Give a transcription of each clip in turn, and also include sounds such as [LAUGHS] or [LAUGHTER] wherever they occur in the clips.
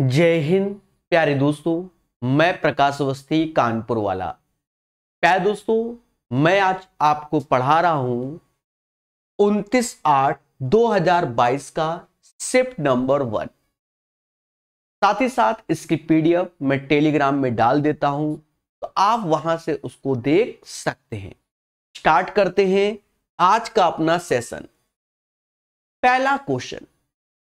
जय हिंद प्यारे दोस्तों मैं प्रकाश अवस्थी कानपुर वाला प्यारे दोस्तों मैं आज आपको पढ़ा रहा हूं 29 आठ 2022 का शिफ्ट नंबर वन साथ ही साथ इसकी पीडीएफ मैं टेलीग्राम में डाल देता हूं तो आप वहां से उसको देख सकते हैं स्टार्ट करते हैं आज का अपना सेशन पहला क्वेश्चन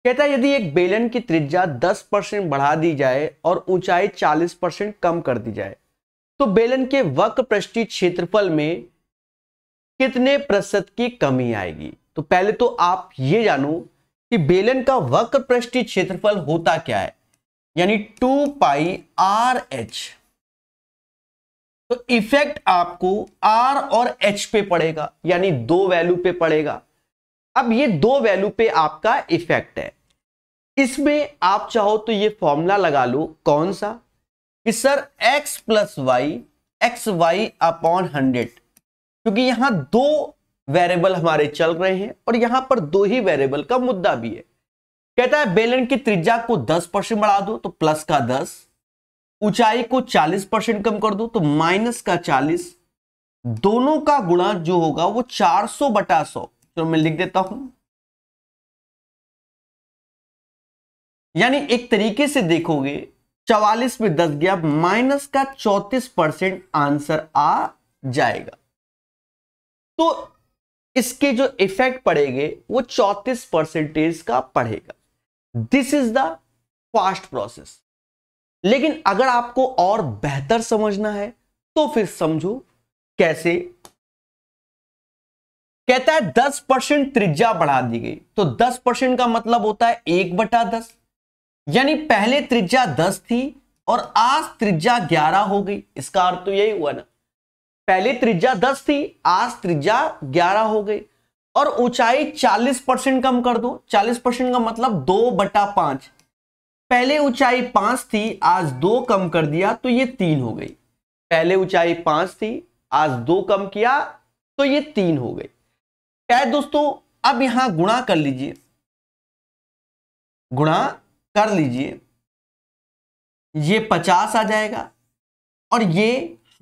कहता है यदि एक बेलन की त्रिज्या 10 परसेंट बढ़ा दी जाए और ऊंचाई 40 परसेंट कम कर दी जाए तो बेलन के वक्र पृष्ठी क्षेत्रफल में कितने प्रतिशत की कमी आएगी तो पहले तो आप ये जानो कि बेलन का वक्र पृष्ठी क्षेत्रफल होता क्या है यानी टू पाई आर एच तो इफेक्ट आपको आर और एच पे पड़ेगा यानी दो वैल्यू पे पड़ेगा अब ये दो वैल्यू पे आपका इफेक्ट है इसमें आप चाहो तो ये फॉर्मूला लगा लो कौन सा कि sir x plus Y X Y upon hundred क्योंकि यहां दो वेरिएबल हमारे चल रहे हैं और यहां पर दो ही वेरिएबल का मुद्दा भी है कहता है बेलन की त्रिज्या को 10 परसेंट बढ़ा दो तो प्लस का 10 ऊंचाई को 40 परसेंट कम कर दो तो माइनस का 40 दोनों का गुणा जो होगा वो 400 बटा 100 तो मैं लिख देता हूं यानी एक तरीके से देखोगे चवालीस में दस गया माइनस का चौतीस परसेंट आंसर आ जाएगा तो इसके जो इफेक्ट पड़ेंगे वो चौतीस परसेंटेज का पड़ेगा this is the fast process लेकिन अगर आपको और बेहतर समझना है तो फिर समझो कैसे कहता है दस परसेंट त्रिज्या बढ़ा दी गई तो दस परसेंट का मतलब होता है एक बटा दस यानी पहले त्रिज्या दस थी और आज त्रिज्या ग्यारह हो गई इसका अर्थ तो यही हुआ ना पहले त्रिज्या दस थी आज त्रिज्या ग्यारह हो गई और ऊंचाई चालीस परसेंट कम कर दो चालीस परसेंट का मतलब दो बटा पांच पहले ऊंचाई पांच थी आज दो कम कर दिया तो ये तीन हो गई पहले ऊंचाई पांच थी आज दो कम किया तो ये तीन हो गई क्या है दोस्तों अब यहां गुणा कर लीजिए गुणा कर लीजिए ये पचास आ जाएगा और ये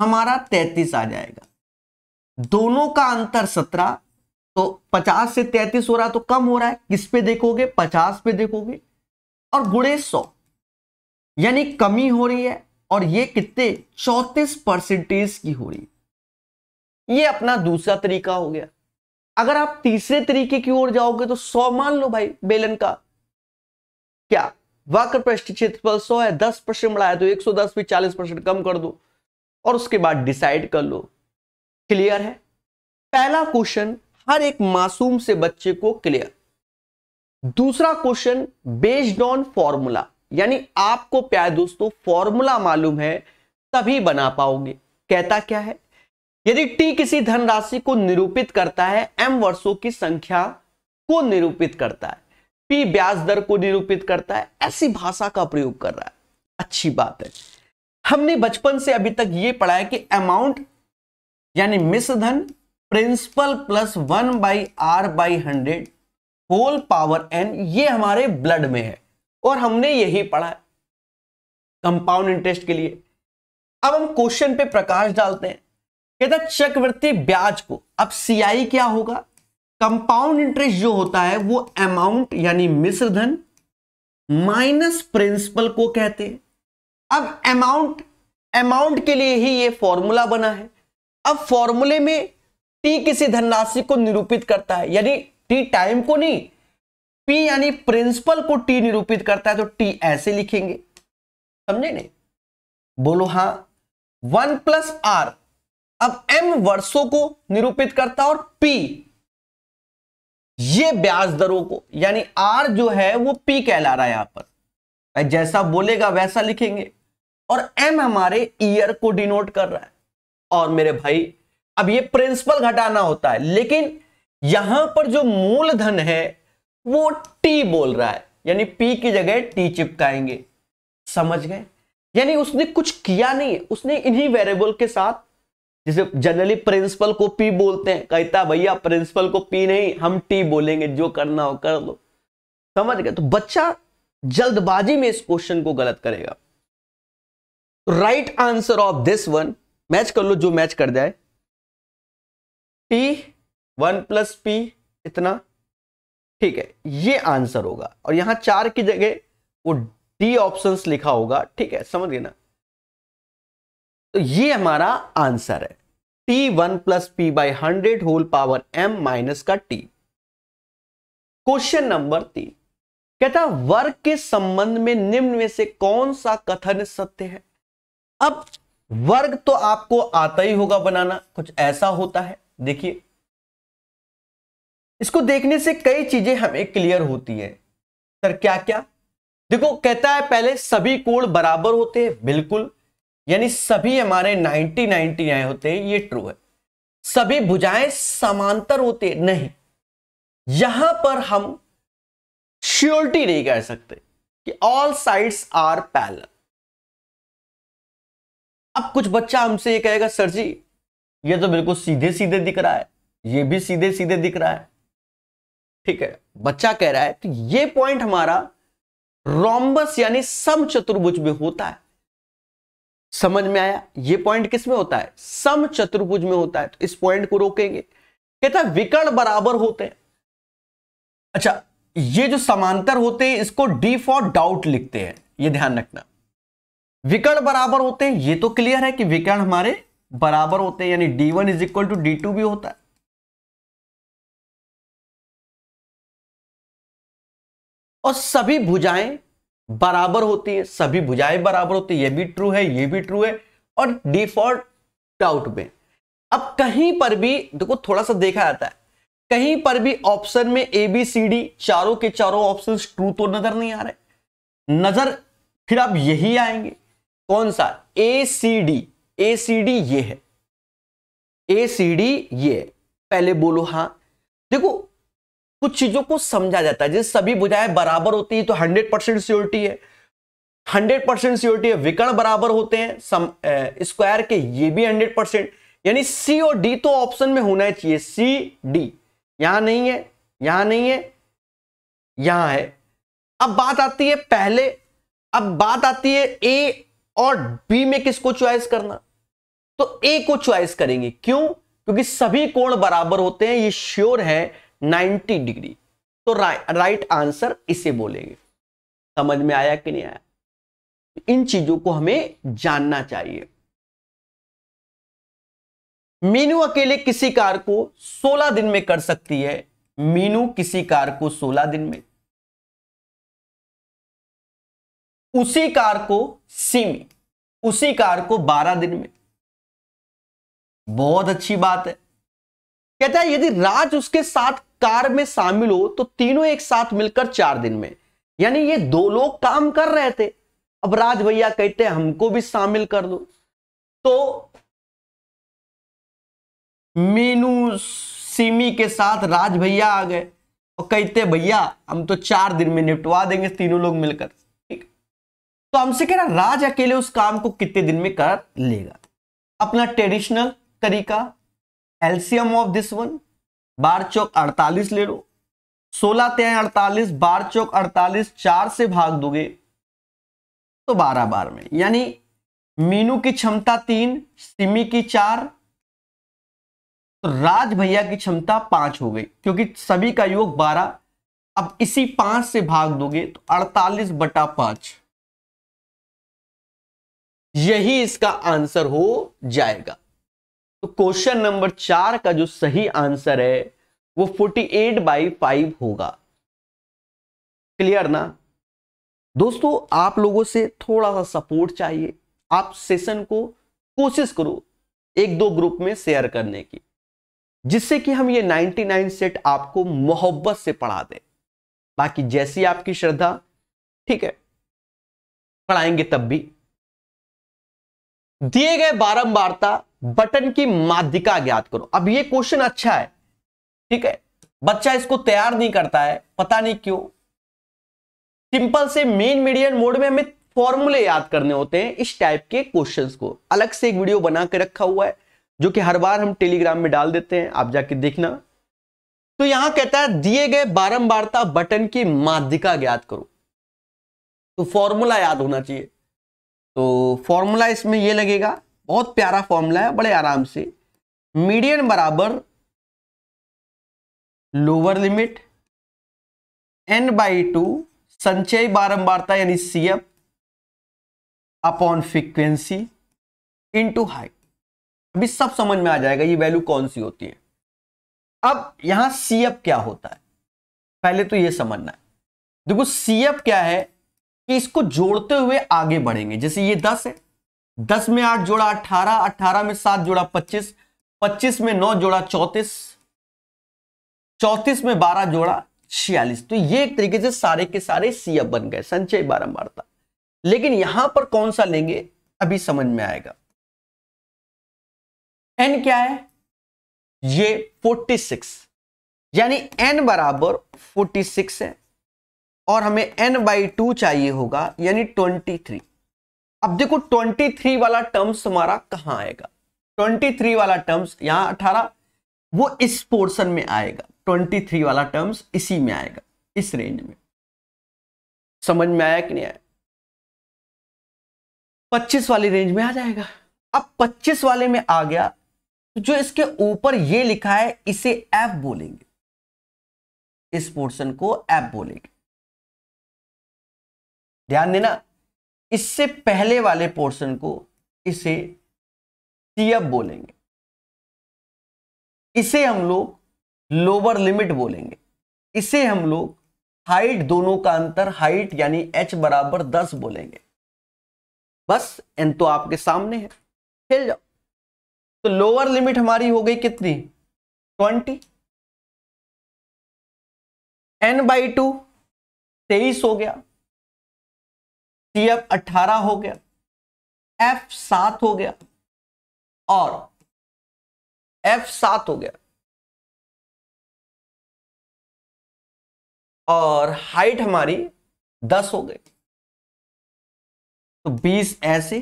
हमारा तैतीस आ जाएगा दोनों का अंतर सत्रह तो पचास से तैतीस हो रहा तो कम हो रहा है किस पे देखोगे पचास पे देखोगे और गुणे सौ यानी कमी हो रही है और ये कितने चौतीस परसेंटेज की हो रही है ये अपना दूसरा तरीका हो गया अगर आप तीसरे तरीके की ओर जाओगे तो सौ मान लो भाई बेलन का क्या वक्र पृष्ठ क्षेत्रफल सौ है दस परसेंट बढ़ाया तो एक सौ दस भी चालीस परसेंट कम कर दो और उसके बाद डिसाइड कर लो क्लियर है पहला क्वेश्चन हर एक मासूम से बच्चे को क्लियर दूसरा क्वेश्चन बेस्ड ऑन फॉर्मूला यानी आपको प्यारे दोस्तों फॉर्मूला मालूम है तभी बना पाओगे कहता क्या है यदि टी किसी धनराशि को निरूपित करता है एम वर्षों की संख्या को निरूपित करता है पी ब्याज दर को निरूपित करता है ऐसी भाषा का प्रयोग कर रहा है अच्छी बात है हमने बचपन से अभी तक यह पढ़ा है कि अमाउंट यानी मिस धन principal plus one by R by hundred whole power N ये हमारे ब्लड में है और हमने यही पढ़ा है कंपाउंड इंटरेस्ट के लिए अब हम क्वेश्चन पे प्रकाश डालते हैं कहता चक्रवृद्धि ब्याज को अब सीआई क्या होगा कंपाउंड इंटरेस्ट जो होता है वो अमाउंट यानी मिश्र धन माइनस प्रिंसिपल को कहते हैं अब अमाउंट अमाउंट के लिए ही ये फॉर्मूला बना है अब फॉर्मूले में टी किसी धनराशि को निरूपित करता है यानी टी टाइम को नहीं पी यानी प्रिंसिपल को टी निरूपित करता है तो टी ऐसे लिखेंगे समझे नहीं बोलो हां वन प्लस आर अब m वर्षों को निरूपित करता और p ये ब्याज दरों को यानी r जो है वो p कहला रहा है यहां पर जैसा बोलेगा वैसा लिखेंगे और m हमारे ईयर को डिनोट कर रहा है और मेरे भाई अब ये प्रिंसिपल घटाना होता है लेकिन यहां पर जो मूलधन है वो t बोल रहा है यानी p की जगह t चिपकाएंगे समझ गए यानी उसने कुछ किया नहीं उसने इन्हीं वेरिएबल के साथ जिसे जनरली प्रिंसिपल को पी बोलते हैं कहता भैया प्रिंसिपल को पी नहीं हम टी बोलेंगे जो करना हो कर लो समझ गए तो बच्चा जल्दबाजी में इस क्वेश्चन को गलत करेगा right answer of this one match कर लो जो मैच कर जाए टी वन प्लस पी इतना ठीक है ये आंसर होगा और यहां चार की जगह वो डी ऑप्शंस लिखा होगा ठीक है समझ गए ना तो ये हमारा आंसर है T one plus P by hundred whole power M minus का टी क्वेश्चन नंबर तीन कहता वर्ग के संबंध में निम्न में से कौन सा कथन सत्य है अब वर्ग तो आपको आता ही होगा बनाना कुछ ऐसा होता है देखिए इसको देखने से कई चीजें हमें क्लियर होती है सर क्या क्या देखो कहता है पहले सभी कोण बराबर होते हैं बिल्कुल यानी सभी हमारे 90 आए होते हैं ये ट्रू है सभी भुजाएं समांतर होते नहीं यहां पर हम श्योरिटी नहीं कह सकते कि ऑल साइड्स आर पैल अब कुछ बच्चा हमसे ये कहेगा सर जी ये तो बिल्कुल सीधे सीधे दिख रहा है ये भी सीधे सीधे दिख रहा है ठीक है बच्चा कह रहा है तो ये पॉइंट हमारा रोम्बस यानी सम चतुर्भुज में होता है समझ में आया ये पॉइंट किस में होता है सम चतुर्भुज में होता है तो इस पॉइंट को रोकेंगे कहता है विकर्ण बराबर होते हैं अच्छा ये जो समांतर होते हैं इसको डी फॉर डाउट लिखते हैं ये ध्यान रखना विकर्ण बराबर होते हैं ये तो क्लियर है कि विकर्ण हमारे बराबर होते हैं यानी D one is equal to D two भी होता है और सभी भुजाएं बराबर होती है सभी भुजाएं बराबर होती है ये भी ट्रू है ये भी ट्रू है और डिफॉल्ट डाउट में अब कहीं पर भी देखो थोड़ा सा देखा जाता है कहीं पर भी ऑप्शन में ए बी सी डी चारों के चारों ऑप्शन ट्रू तो नजर नहीं आ रहे नजर फिर आप यही आएंगे कौन सा ए C D A C D ये है ए सी डी ये पहले बोलो हाँ देखो कुछ चीजों को समझा जाता है जैसे सभी बुझाएं बराबर होती है तो हंड्रेड परसेंट सियोरिटी है हंड्रेड परसेंट सियोरिटी है विकर्ण बराबर होते हैं स्क्वायर के ये भी हंड्रेड परसेंट यानी सी और डी तो ऑप्शन में होना चाहिए सी डी यहां नहीं है यहां नहीं है यहां है अब बात आती है पहले अब बात आती है ए और बी में किसको च्वाइस करना तो ए को च्वाइस करेंगे क्यों क्योंकि सभी कोण बराबर होते हैं ये श्योर है 90 डिग्री तो रा, राइट आंसर इसे बोलेंगे समझ में आया कि नहीं आया इन चीजों को हमें जानना चाहिए मीनू अकेले किसी कार को 16 दिन में कर सकती है मीनू किसी कार को 16 दिन में उसी कार को सीमी उसी कार को 12 दिन में बहुत अच्छी बात है कहता है यदि राज उसके साथ कार में शामिल हो तो तीनों एक साथ मिलकर चार दिन में यानी ये दो लोग काम कर रहे थे अब राज भैया कहते हैं हमको भी शामिल कर दो तो मीनू सीमी के साथ राज भैया आ गए और कहते भैया हम तो चार दिन में निपटवा देंगे तीनों लोग मिलकर ठीक तो हमसे कह रहा राज अकेले उस काम को कितने दिन में कर लेगा अपना ट्रेडिशनल तरीका एल्सियम ऑफ दिस वन बार चौक अड़तालीस ले लो सोलह ते अड़तालीस बार चौक अड़तालीस चार से भाग दोगे तो बारह बार में यानी मीनू की क्षमता तीन सिमी की चार तो राज भैया की क्षमता पांच हो गई क्योंकि सभी का योग बारह अब इसी पांच से भाग दोगे तो अड़तालीस बटा पांच यही इसका आंसर हो जाएगा तो क्वेश्चन नंबर चार का जो सही आंसर है वो फोर्टी एट बाई फाइव होगा क्लियर ना दोस्तों आप लोगों से थोड़ा सा सपोर्ट चाहिए आप सेशन को कोशिश करो एक दो ग्रुप में शेयर करने की जिससे कि हम ये 99 सेट आपको मोहब्बत से पढ़ा दें बाकी जैसी आपकी श्रद्धा ठीक है पढ़ाएंगे तब भी दिए गए बारंबारता बटन की माध्यिका ज्ञात करो अब ये क्वेश्चन अच्छा है ठीक है बच्चा इसको तैयार नहीं करता है पता नहीं क्यों सिंपल से मेन मीडियन मोड में हमें फॉर्मूले याद करने होते हैं इस टाइप के क्वेश्चंस को अलग से एक वीडियो बना के रखा हुआ है जो कि हर बार हम टेलीग्राम में डाल देते हैं आप जाके देखना तो यहां कहता है दिए गए बारंबारता बटन की माध्यिका ज्ञात करो तो फॉर्मूला याद होना चाहिए तो फॉर्मूला इसमें यह लगेगा बहुत प्यारा फॉर्मूला है बड़े आराम से मीडियन बराबर lower limit N by two संचय बारंबारता यानी C F upon frequency into height अभी सब समझ में आ जाएगा ये वैल्यू कौन सी होती है अब यहां सी एफ क्या होता है पहले तो ये समझना है देखो सी एफ क्या है कि इसको जोड़ते हुए आगे बढ़ेंगे जैसे ये दस है दस में आठ जोड़ा अठारह अट्ठारह में सात जोड़ा पच्चीस पच्चीस में नौ जोड़ा चौतीस चौतीस में बारह जोड़ा छियालीस तो ये एक तरीके से सारे के सारे सीएफ बन गए संचय बारंबारता लेकिन यहां पर कौन सा लेंगे अभी समझ में आएगा एन क्या है ये फोर्टी सिक्स यानी एन बराबर फोर्टी सिक्स है और हमें एन बाई टू चाहिए होगा यानी ट्वेंटी थ्री अब देखो 23 वाला टर्म्स हमारा कहां आएगा 23 वाला टर्म्स यहां 18 वो इस पोर्शन में आएगा 23 वाला टर्म्स इसी में आएगा इस रेंज में समझ में आया कि नहीं आया पच्चीस वाली रेंज में आ जाएगा अब पच्चीस वाले में आ गया तो जो इसके ऊपर ये लिखा है इसे एफ बोलेंगे इस पोर्शन को एफ बोलेंगे ध्यान देना इससे पहले वाले पोर्शन को इसे टीएफ बोलेंगे इसे हम लोग लोअर लिमिट बोलेंगे इसे हम लोग हाइट दोनों का अंतर हाइट यानी एच बराबर दस बोलेंगे बस एन तो आपके सामने है खेल जाओ तो लोअर लिमिट हमारी हो गई कितनी ट्वेंटी एन बाई टू तेईस हो गया टी एफ अट्ठारह हो गया एफ सात हो गया और एफ सात हो गया और हाइट हमारी दस हो गई तो बीस ऐसे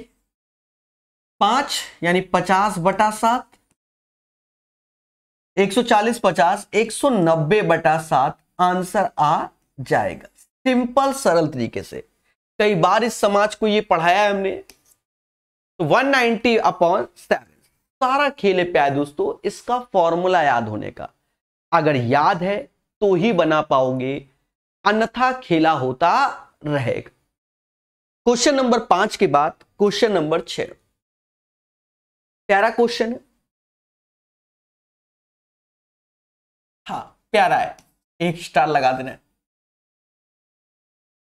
पांच यानी पचास बटा सात एक सौ चालीस पचास एक सौ नब्बे बटा सात आंसर आ जाएगा सिंपल सरल तरीके से कई बार इस समाज को ये पढ़ाया हमने तो 190 नाइनटी अपॉन सेवन सारा खेल है प्यार दोस्तों इसका फॉर्मूला याद होने का अगर याद है तो ही बना पाओगे अन्यथा खेला होता रहेगा क्वेश्चन नंबर पांच के बाद क्वेश्चन नंबर छ प्यारा क्वेश्चन है हाँ, प्यारा है एक स्टार लगा देना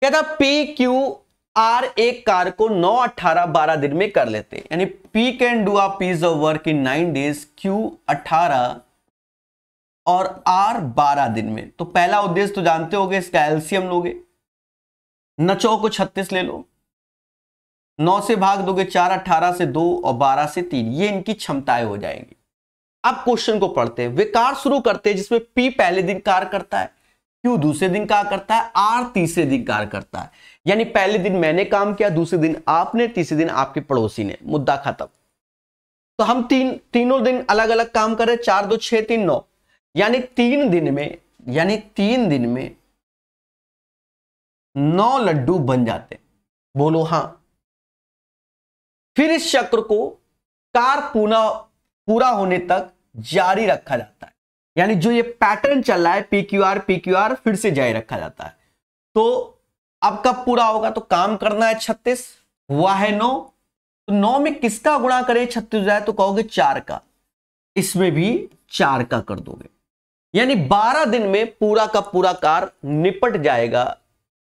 कहता पी क्यू आर एक कार को 9, 18, 12 दिन में कर लेते हैं यानी P can do a piece of work in nine days Q 18 और आर 12 दिन में तो पहला उद्देश्य तो जानते होगे इसका एल्सियम लोगे नचो को 36 ले लो 9 से भाग दोगे 4, 18 से 2 और 12 से 3 ये इनकी क्षमताएं हो जाएंगी अब क्वेश्चन को पढ़ते हैं वे कार शुरू करते हैं जिसमें पी पहले दिन कार करता है क्यू दूसरे दिन कार्य करता है आर तीसरे दिन कार्य करता है यानी पहले दिन मैंने काम किया दूसरे दिन आपने तीसरे दिन आपके पड़ोसी ने मुद्दा खत्म तो हम तीन तीनों दिन अलग अलग काम कर रहे चार दो छह तीन नौ यानी तीन दिन में यानी तीन दिन में नौ लड्डू बन जाते बोलो हां फिर इस चक्र को कार पूरा पूरा होने तक जारी रखा जाता है यानी जो ये पैटर्न चल रहा है पीक्यूआर पीक्यूआर फिर से जारी रखा जाता है तो अब कब पूरा होगा तो काम करना है छत्तीस हुआ है नौ तो नौ में किसका गुणा करें छत्तीस जाए तो कहोगे चार का इसमें भी चार का कर दोगे यानी बारह दिन में पूरा का पूरा कार निपट जाएगा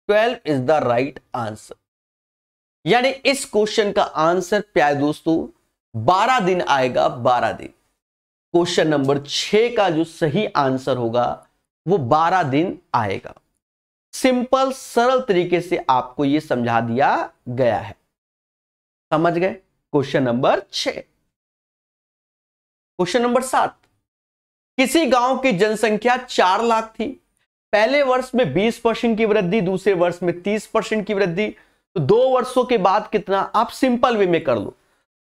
twelve is the right answer यानी इस क्वेश्चन का आंसर प्यारे दोस्तों बारह दिन आएगा बारह दिन क्वेश्चन नंबर छह का जो सही आंसर होगा वो बारह दिन आएगा सिंपल सरल तरीके से आपको ये समझा दिया गया है समझ गए क्वेश्चन नंबर छ क्वेश्चन नंबर सात किसी गांव की जनसंख्या चार लाख थी पहले वर्ष में 20 परसेंट की वृद्धि दूसरे वर्ष में 30 परसेंट की वृद्धि तो दो वर्षों के बाद कितना आप सिंपल वे में कर लो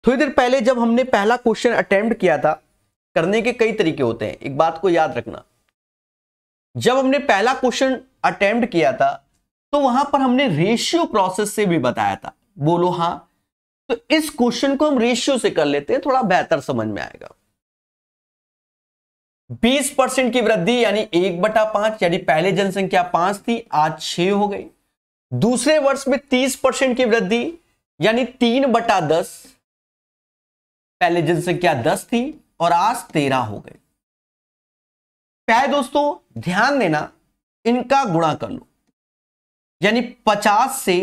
थोड़ी देर पहले जब हमने पहला क्वेश्चन अटेम्प्ट किया था करने के कई तरीके होते हैं एक बात को याद रखना जब हमने पहला क्वेश्चन अटेम्प्ट किया था तो वहां पर हमने रेशियो प्रोसेस से भी बताया था बोलो हां तो इस क्वेश्चन को हम रेशियो से कर लेते हैं थोड़ा बेहतर समझ में आएगा 20 परसेंट की वृद्धि यानी एक बटा पांच यानी पहले जनसंख्या पांच थी आज छह हो गई दूसरे वर्ष में 30 परसेंट की वृद्धि यानी तीन बटा दस पहले जनसंख्या दस थी और आज तेरह हो गए प्यारे दोस्तों ध्यान देना इनका गुणा कर लो यानी पचास से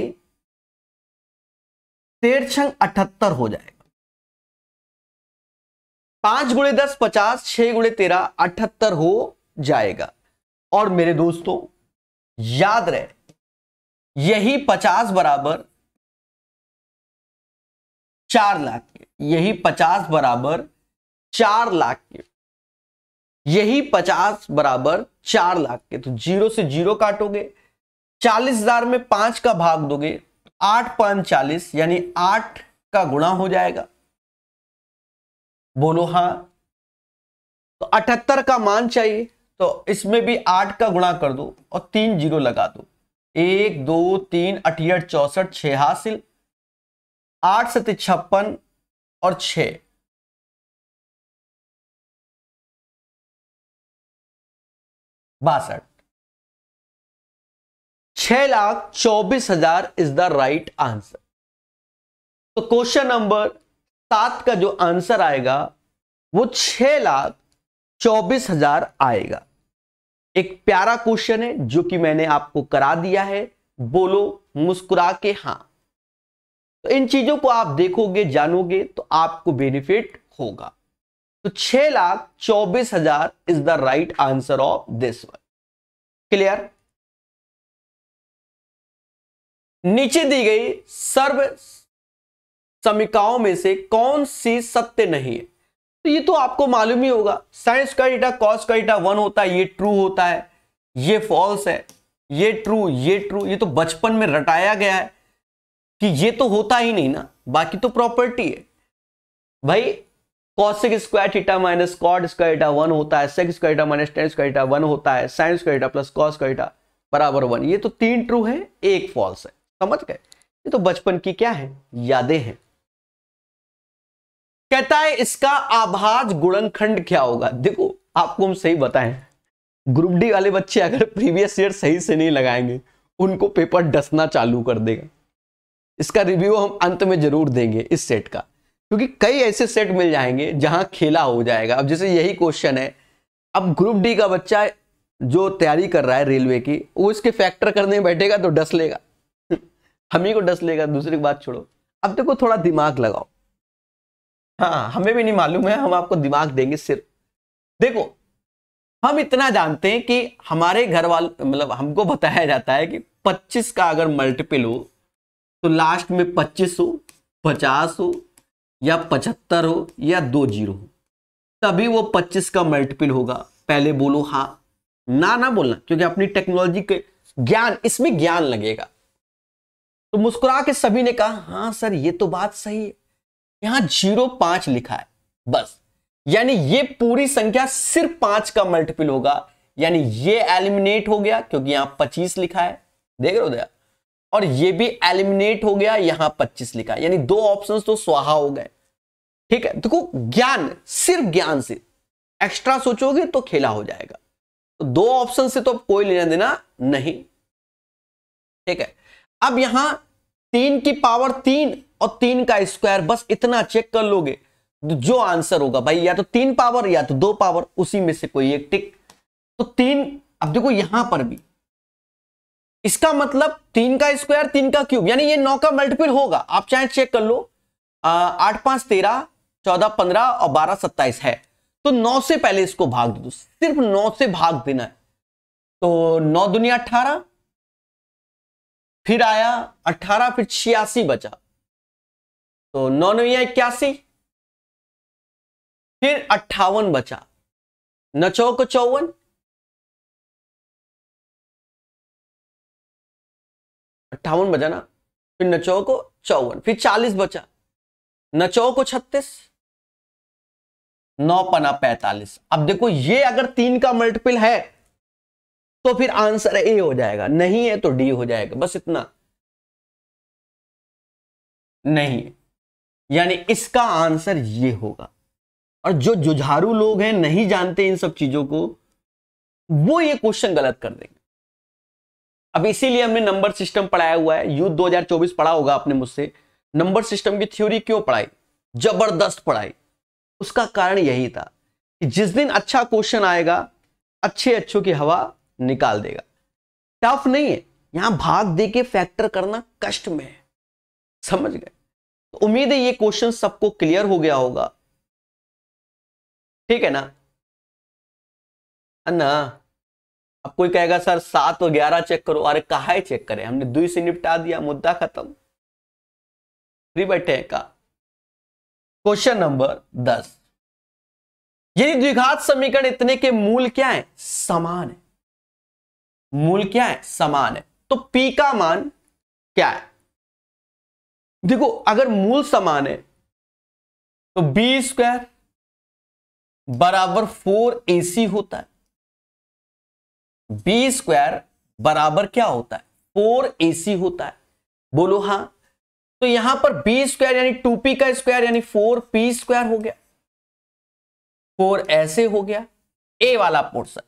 तेरछंग अठहत्तर हो जाएगा पांच गुणे दस पचास छह गुणे तेरह अठहत्तर हो जाएगा और मेरे दोस्तों याद रहे यही पचास बराबर चार लाख यही पचास बराबर चार लाख के यही पचास बराबर चार लाख के तो जीरो से जीरो काटोगे चालीस हजार में पांच का भाग दोगे आठ पांच चालीस यानी आठ का गुणा हो जाएगा बोलो हाँ तो अठहत्तर का मान चाहिए तो इसमें भी आठ का गुणा कर दो और तीन जीरो लगा दो एक दो तीन अठियठ चौसठ छह हासिल आठ सत छप्पन और छह बासठ छह लाख चौबीस हजार इज द राइट आंसर तो क्वेश्चन नंबर सात का जो आंसर आएगा वो छह लाख चौबीस हजार आएगा एक प्यारा क्वेश्चन है जो कि मैंने आपको करा दिया है बोलो मुस्कुरा के हां तो इन चीजों को आप देखोगे जानोगे तो आपको बेनिफिट होगा तो छह लाख चौबीस हजार is the right answer of this one clear नीचे दी गई सर्व समीकाओं में से कौन सी सत्य नहीं है तो ये तो आपको मालूम ही होगा साइंस का डेटा कॉस का डेटा वन होता है ये ट्रू होता है ये फॉल्स है ये ट्रू ये ट्रू ये तो बचपन में रटाया गया है कि ये तो होता ही नहीं ना बाकी तो प्रॉपर्टी है भाई cosec square theta minus cot square theta one होता है sec square theta minus tan square theta one होता है sine square theta plus cos square theta बराबर वन ये तो तीन ट्रू है एक फॉल्स है समझ गए ये तो बचपन की क्या है यादें हैं कहता है इसका आभाज गुणनखंड क्या होगा देखो आपको हम सही बताएं ग्रुप डी वाले बच्चे अगर प्रीवियस ईयर सही से नहीं लगाएंगे उनको पेपर डसना चालू कर देगा इसका रिव्यू हम अंत में जरूर देंगे इस सेट का क्योंकि कई ऐसे सेट मिल जाएंगे जहां खेला हो जाएगा अब जैसे यही क्वेश्चन है अब ग्रुप डी का बच्चा जो तैयारी कर रहा है रेलवे की वो इसके फैक्टर करने में बैठेगा तो डस लेगा [LAUGHS] हम ही को डस लेगा दूसरी बात छोड़ो अब देखो थोड़ा दिमाग लगाओ हाँ हमें भी नहीं मालूम है हम आपको दिमाग देंगे सिर्फ देखो हम इतना जानते हैं कि हमारे घर वाले मतलब हमको बताया जाता है कि 25 का अगर मल्टीपल हो तो लास्ट में 25 हो 50 हो या पचहत्तर हो या दो जीरो हो तभी वो पच्चीस का मल्टीपल होगा पहले बोलो हाँ ना ना बोलना क्योंकि अपनी टेक्नोलॉजी के ज्ञान इसमें ज्ञान लगेगा तो मुस्कुरा के सभी ने कहा हाँ सर ये तो बात सही है यहां जीरो पांच लिखा है बस यानी ये पूरी संख्या सिर्फ पांच का मल्टीपल होगा यानी ये एलिमिनेट हो गया क्योंकि यहां पच्चीस लिखा है देख रहे हो दया और ये भी एलिमिनेट हो गया यहां 25 लिखा यानी दो ऑप्शंस तो स्वाहा हो गए ठीक है देखो ज्ञान सिर्फ ज्ञान से एक्स्ट्रा सोचोगे तो खेला हो जाएगा तो दो ऑप्शन से तो कोई लेना देना नहीं ठीक है अब यहां तीन की पावर तीन और तीन का स्क्वायर बस इतना चेक कर लोगे तो जो आंसर होगा भाई या तो तीन पावर या तो दो पावर उसी में से कोई एक टिक तो तीन अब देखो यहां पर भी इसका मतलब तीन का स्क्वायर तीन का क्यूब यानी ये नौ का मल्टीपल होगा आप चाहे तो चेक कर लो आठ पांच तेरह चौदह पंद्रह और बारह सत्ताईस है तो नौ से पहले इसको भाग दो सिर्फ नौ से भाग देना है तो नौ दुनिया अट्ठारह फिर आया अट्ठारह फिर छियासी बचा तो नौ नविया इक्यासी फिर अट्ठावन बचा न चौक चौवन अट्ठावन बचा ना फिर नचौ को चौवन फिर चालीस बचा नचौ को छत्तीस नौ पना पैतालीस अब देखो ये अगर तीन का मल्टीपल है तो फिर आंसर ए हो जाएगा नहीं है तो डी हो जाएगा बस इतना नहीं यानी इसका आंसर ये होगा और जो जुझारू लोग हैं नहीं जानते इन सब चीजों को वो ये क्वेश्चन गलत कर देंगे अब इसीलिए हमने नंबर सिस्टम पढ़ाया हुआ है यूथ 2024 पढ़ा होगा आपने मुझसे नंबर सिस्टम की थ्योरी क्यों पढ़ाई जबरदस्त पढ़ाई उसका कारण यही था कि जिस दिन अच्छा क्वेश्चन आएगा अच्छे अच्छों की हवा निकाल देगा टफ नहीं है यहां भाग दे के फैक्टर करना कष्ट में है समझ गए तो उम्मीद है ये क्वेश्चन सबको क्लियर हो गया होगा ठीक है ना अन्ना अब कोई कहेगा सर सात और ग्यारह चेक करो अरे कहा चेक करें हमने दुई से निपटा दिया मुद्दा खत्म फ्री बैठे हैं का क्वेश्चन नंबर दस यदि द्विघात समीकरण इतने के मूल क्या है समान है मूल क्या है समान है तो पी का मान क्या है देखो अगर मूल समान है तो बी स्क्वायर बराबर फोर ए सी होता है बी स्क्वायर बराबर क्या होता है फोर ए सी होता है बोलो हां तो यहां पर बी स्क्वायर यानी टू पी का स्क्वायर यानी फोर पी स्क्वायर हो गया फोर ऐसे हो गया ए वाला पोर्सन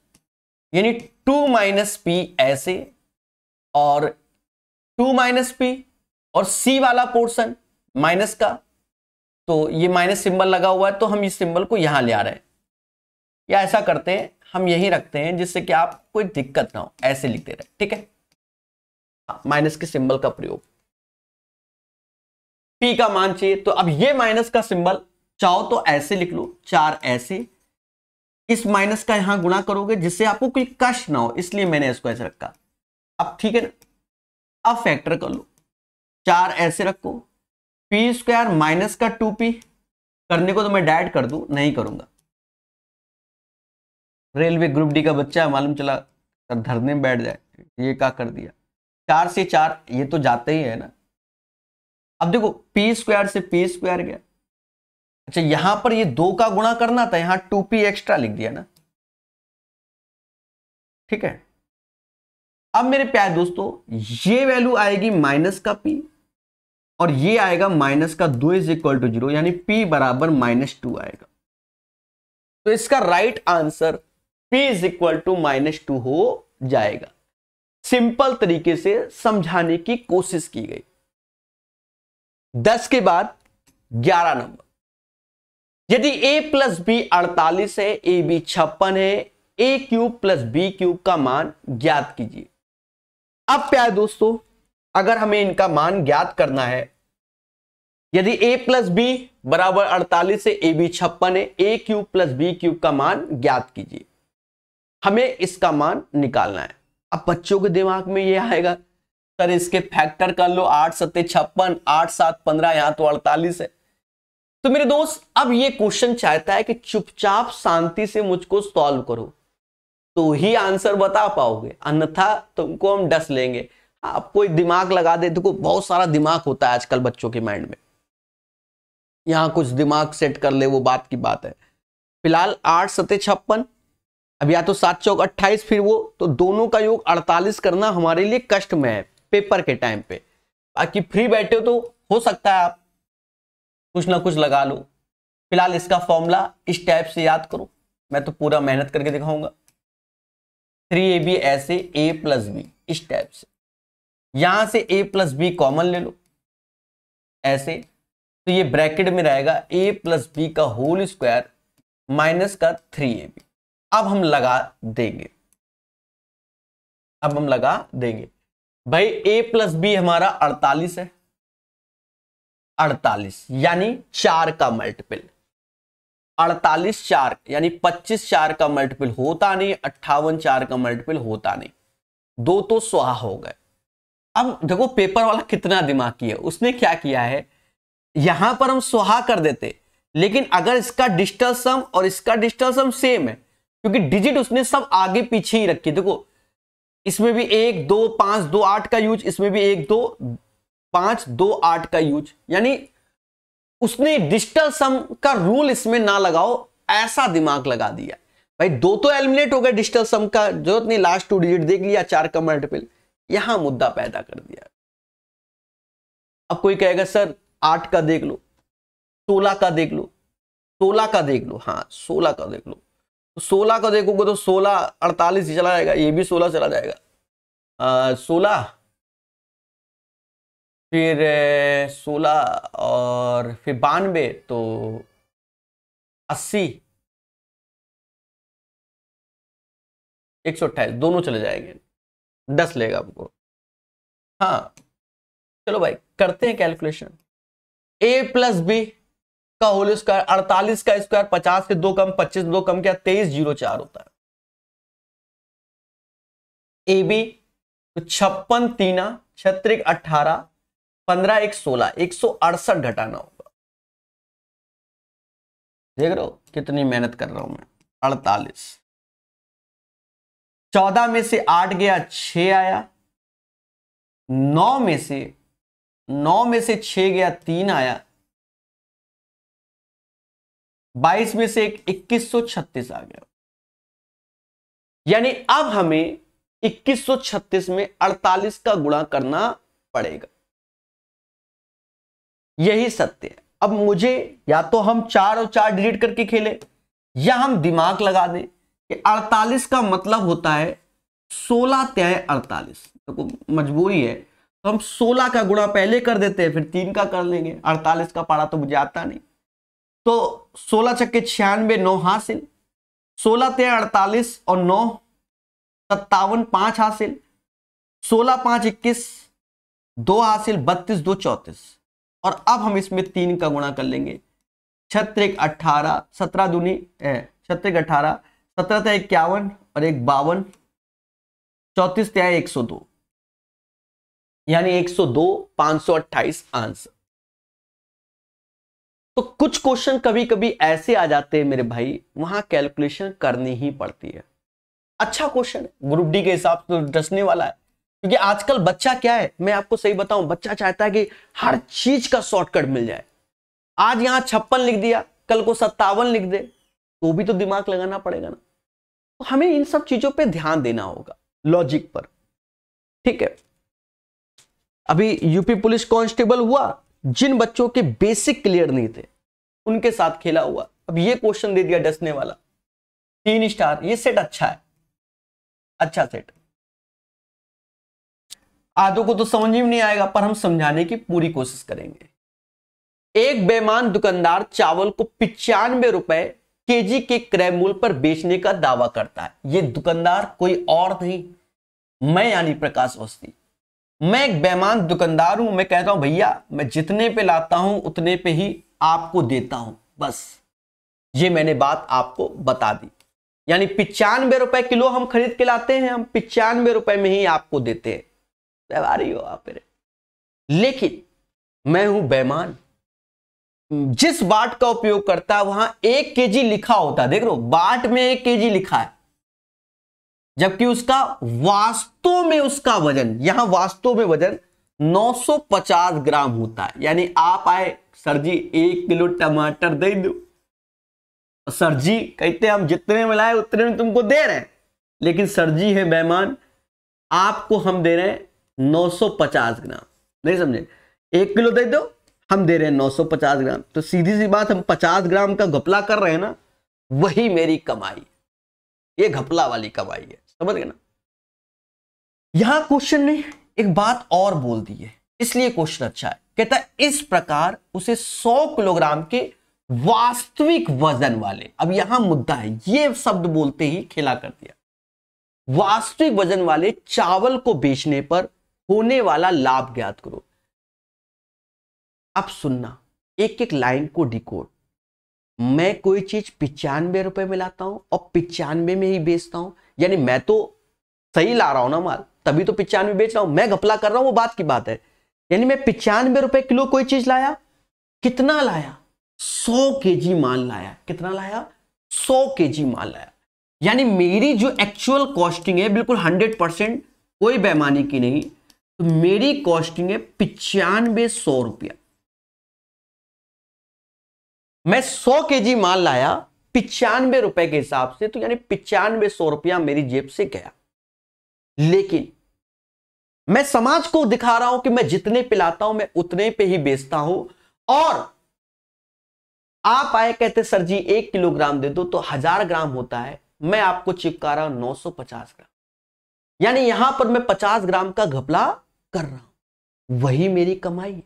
यानी टू माइनस पी ऐसे और टू माइनस पी और सी वाला पोर्सन माइनस का तो ये माइनस सिंबल लगा हुआ है तो हम इस सिंबल को यहां ले आ रहे हैं या ऐसा करते हैं हम यही रखते हैं जिससे कि आप कोई दिक्कत ना हो ऐसे लिखते रहे ठीक है हाँ, माइनस के सिंबल का प्रयोग पी का मान चाहिए तो अब ये माइनस का सिंबल चाहो तो ऐसे लिख लो चार ऐसे इस माइनस का यहां गुणा करोगे जिससे आपको कोई कष्ट ना हो इसलिए मैंने इसको ऐसे रखा अब ठीक है ना अब फैक्टर कर लो चार ऐसे रखो पी स्क्वायर माइनस का टू पी करने को तो मैं डायड कर दू नहीं करूंगा रेलवे ग्रुप डी का बच्चा है मालूम चला धरने में बैठ जाए ये क्या कर दिया चार से चार ये तो जाते ही है ना अब देखो पी स्क्वायर से पी स्क्वायर गया अच्छा यहां पर ये दो का गुणा करना था यहां टू पी एक्स्ट्रा लिख दिया ना ठीक है अब मेरे प्यारे दोस्तों ये वैल्यू आएगी माइनस का पी और ये आएगा माइनस का दो इज इक्वल टू जीरो यानी पी बराबर माइनस टू आएगा तो इसका right answer p is equal to minus two हो जाएगा सिंपल तरीके से समझाने की कोशिश की गई दस के बाद ग्यारह नंबर यदि a प्लस बी अड़तालीस है ए बी छप्पन है A cube plus B cube का मान ज्ञात कीजिए अब प्यारे दोस्तों अगर हमें इनका मान ज्ञात करना है यदि a प्लस बी बराबर अड़तालीस से ए बी छप्पन है A cube plus B cube का मान ज्ञात कीजिए हमें इसका मान निकालना है अब बच्चों के दिमाग में ये आएगा सर इसके फैक्टर कर लो आठ सत्ते छप्पन आठ सात पंद्रह यहां तो अड़तालीस है तो मेरे दोस्त अब ये क्वेश्चन चाहता है कि चुपचाप शांति से मुझको सॉल्व करो तो ही आंसर बता पाओगे अन्यथा तुमको हम डस लेंगे आप कोई दिमाग लगा दे देखो बहुत सारा दिमाग होता है आजकल बच्चों के माइंड में यहां कुछ दिमाग सेट कर ले वो बात की बात है फिलहाल आठ सत्य छप्पन अब या तो सात चौक अट्ठाईस फिर वो तो दोनों का योग अड़तालीस करना हमारे लिए कष्ट में है पेपर के टाइम पे बाकी फ्री बैठे हो तो हो सकता है आप कुछ ना कुछ लगा लो फिलहाल इसका फॉर्मूला इस टाइप से याद करो मैं तो पूरा मेहनत करके दिखाऊंगा थ्री ए बी ऐसे ए प्लस बी इस टाइप से यहां से ए प्लस बी कॉमन ले लो ऐसे तो ये ब्रैकेट में रहेगा ए प्लस बी का होल स्क्वायर माइनस का थ्री ए बी अब हम लगा देंगे अब हम लगा देंगे भाई ए प्लस बी हमारा अड़तालीस है अड़तालीस यानी चार का मल्टीपल अड़तालीस चार यानी पच्चीस चार का मल्टीपल होता नहीं अट्ठावन चार का मल्टीपल होता नहीं दो तो सुहा हो गए अब देखो पेपर वाला कितना दिमाग किया उसने क्या किया है यहां पर हम सुहा कर देते लेकिन अगर इसका डिस्टल सम और इसका डिस्टल सम सेम है क्योंकि डिजिट उसने सब आगे पीछे ही रखी देखो इसमें भी एक दो पांच दो आठ का यूज इसमें भी एक दो पांच दो आठ का यूज यानी उसने डिजिटल सम का रूल इसमें ना लगाओ ऐसा दिमाग लगा दिया भाई दो तो एलिमिनेट हो गए डिजिटल सम का जरूरत नहीं लास्ट टू डिजिट देख लिया चार का मल्टीपल यहां मुद्दा पैदा कर दिया अब कोई कहेगा सर आठ का देख लो सोलह का देख लो सोलह का देख लो हाँ सोलह का देख लो सोलह को देखोगे तो सोलह अड़तालीस ही चला जाएगा ये भी सोलह चला जाएगा सोलह फिर सोलह और फिर बानवे तो अस्सी एक सौ अट्ठाईस दोनों चले जाएंगे दस लेगा आपको हाँ चलो भाई करते हैं कैलकुलेशन ए प्लस बी का होल स्क्वायर अड़तालीस का स्क्वायर पचास के दो कम पच्चीस दो कम क्या तेईस जीरो चार होता है ए बी तो छप्पन तीना छत्रिक अठारह पंद्रह एक सोलह एक सौ अड़सठ घटाना होगा देख रहे हो कितनी मेहनत कर रहा हूं मैं अड़तालीस चौदह में से आठ गया छ आया नौ में से नौ में से छ गया तीन आया 22 में से एक 2136 आ गया यानी अब हमें 2136 में 48 का गुणा करना पड़ेगा यही सत्य है अब मुझे या तो हम चार और चार डिलीट करके खेले या हम दिमाग लगा दें कि 48 का मतलब होता है 16 त्याय अड़तालीस तो मजबूरी है तो हम 16 का गुणा पहले कर देते हैं फिर तीन का कर लेंगे 48 का पारा तो मुझे आता नहीं तो सोलह छक्के छियानवे नौ हासिल सोलह तेरह अड़तालीस और नौ सत्तावन पांच हासिल सोलह पांच इक्कीस दो हासिल बत्तीस दो चौतीस और अब हम इसमें तीन का गुणा कर लेंगे छत्र अठारह सत्रह दूनी छत्र अठारह सत्रह तेरह इक्यावन और एक बावन चौतीस तेरह एक सौ दो यानी एक सौ दो पांच सौ अट्ठाईस आंसर तो कुछ क्वेश्चन कभी कभी ऐसे आ जाते हैं मेरे भाई वहां कैलकुलेशन करनी ही पड़ती है अच्छा क्वेश्चन ग्रुप डी के हिसाब से तो डसने वाला है क्योंकि आजकल बच्चा क्या है मैं आपको सही बताऊं बच्चा चाहता है कि हर चीज का शॉर्टकट मिल जाए आज यहां छप्पन लिख दिया कल को सत्तावन लिख दे तो भी तो दिमाग लगाना पड़ेगा ना तो हमें इन सब चीजों पे ध्यान देना होगा लॉजिक पर ठीक है अभी यूपी पुलिस कांस्टेबल हुआ जिन बच्चों के बेसिक क्लियर नहीं थे उनके साथ खेला हुआ अब ये क्वेश्चन दे दिया डसने वाला तीन स्टार ये सेट अच्छा है अच्छा सेट आदो को तो समझ में नहीं आएगा पर हम समझाने की पूरी कोशिश करेंगे एक बेमान दुकानदार चावल को पिचानवे रुपए केजी के क्रय मूल्य पर बेचने का दावा करता है ये दुकानदार कोई और नहीं मैं यानी प्रकाश अवस्थी मैं एक बेमान दुकानदार हूं मैं कहता हूं भैया मैं जितने पे लाता हूं उतने पे ही आपको देता हूं बस ये मैंने बात आपको बता दी यानी पिचानवे रुपए किलो हम खरीद के लाते हैं हम पिचानवे रुपए में ही आपको देते हैं व्यवहारी हो आप लेकिन मैं हूं बेमान जिस बाट का उपयोग करता है वहां एक केजी लिखा होता है देख लो बाट में एक केजी लिखा है जबकि उसका वास्तव में उसका वजन यहां वास्तव में वजन 950 ग्राम होता है यानी आप आए सर जी एक किलो टमाटर दे दो तो सर जी कहते हम जितने में लाए उतने में तुमको दे रहे हैं लेकिन सर जी है मेहमान आपको हम दे रहे हैं 950 ग्राम नहीं समझे एक किलो दे दो हम दे रहे हैं 950 ग्राम तो सीधी सी बात हम 50 ग्राम का घपला कर रहे हैं ना वही मेरी कमाई ये घपला वाली कमाई है समझ गए ना यहां क्वेश्चन ने एक बात और बोल दी है इसलिए क्वेश्चन अच्छा है कहता है इस प्रकार उसे 100 किलोग्राम के वास्तविक वजन वाले अब यहां मुद्दा है ये शब्द बोलते ही खिला कर दिया वास्तविक वजन वाले चावल को बेचने पर होने वाला लाभ ज्ञात करो अब सुनना एक एक लाइन को डिकोड मैं कोई चीज पिचानवे रुपए में लाता हूं और पिचानवे में ही बेचता हूं यानी मैं तो सही ला रहा हूं ना माल तभी तो पिचानवे बेच रहा हूं मैं घपला कर रहा हूं वो बात की बात है यानी मैं पिचानवे रुपए किलो कोई चीज लाया कितना लाया सौ के जी माल लाया कितना लाया सौ के जी माल लाया यानी मेरी जो एक्चुअल कॉस्टिंग है बिल्कुल हंड्रेड परसेंट कोई बेमानी की नहीं तो मेरी कॉस्टिंग है पिचानवे सौ रुपया मैं सौ के जी माल लाया पिचानवे रुपए के हिसाब से तो यानी पिचानवे सौ रुपया मेरी जेब से गया लेकिन मैं समाज को दिखा रहा हूं कि मैं जितने पिलाता हूं मैं उतने पे ही बेचता हूं और आप आए कहते सर जी एक किलोग्राम दे दो तो हजार ग्राम होता है मैं आपको चिपका रहा हूं नौ ग्राम यानी यहां पर मैं पचास ग्राम का घपला कर रहा हूं वही मेरी कमाई है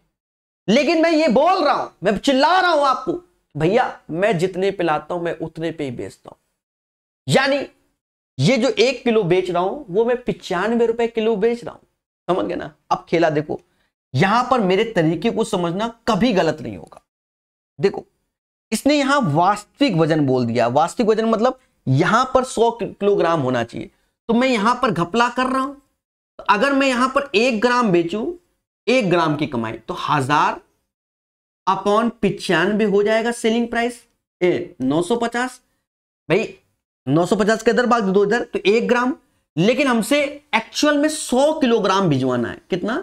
लेकिन मैं ये बोल रहा हूं मैं चिल्ला रहा हूं आपको भैया मैं जितने पे लाता हूं मैं उतने पे ही बेचता हूं यानी ये जो एक किलो बेच रहा हूं वो मैं पिचानवे रुपए किलो बेच रहा हूं समझ गए ना अब खेला देखो यहां पर मेरे तरीके को समझना कभी गलत नहीं होगा देखो इसने यहां वास्तविक वजन बोल दिया वास्तविक वजन मतलब यहां पर 100 किलोग्राम होना चाहिए तो मैं यहां पर घपला कर रहा हूं तो अगर मैं यहां पर एक ग्राम बेचूं एक ग्राम की कमाई तो हजार अपॉन पिचानवे हो जाएगा सेलिंग प्राइस ए 950 भाई 950 के इधर भाग दो इधर तो एक ग्राम लेकिन हमसे एक्चुअल में 100 किलोग्राम भिजवाना है कितना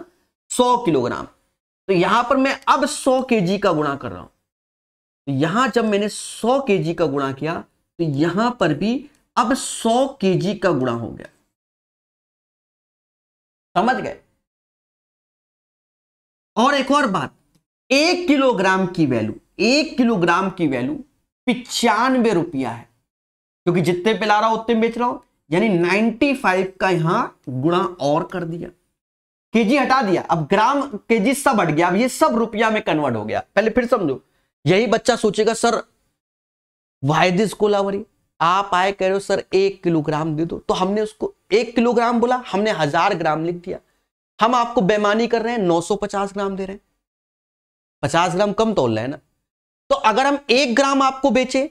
100 किलोग्राम तो यहां पर मैं अब 100 केजी का गुणा कर रहा हूं तो यहां जब मैंने 100 केजी का गुणा किया तो यहां पर भी अब 100 केजी का गुणा हो गया समझ गए और एक और बात एक किलोग्राम की वैल्यू एक किलोग्राम की वैल्यू पिचानवे रुपया है क्योंकि जितने पे ला रहा हूं उतने बेच रहा हूं यानी 95 का यहां गुणा और कर दिया केजी हटा दिया अब ग्राम केजी सब हट गया अब ये सब रुपया में कन्वर्ट हो गया पहले फिर समझो यही बच्चा सोचेगा सर वायदिस कोलावरी आप आए कह रहे हो सर एक किलोग्राम दे दो तो हमने उसको एक किलोग्राम बोला हमने हजार ग्राम लिख दिया हम आपको बेमानी कर रहे हैं 950 ग्राम दे रहे हैं पचास ग्राम कम तोल रहे हैं ना तो अगर हम एक ग्राम आपको बेचे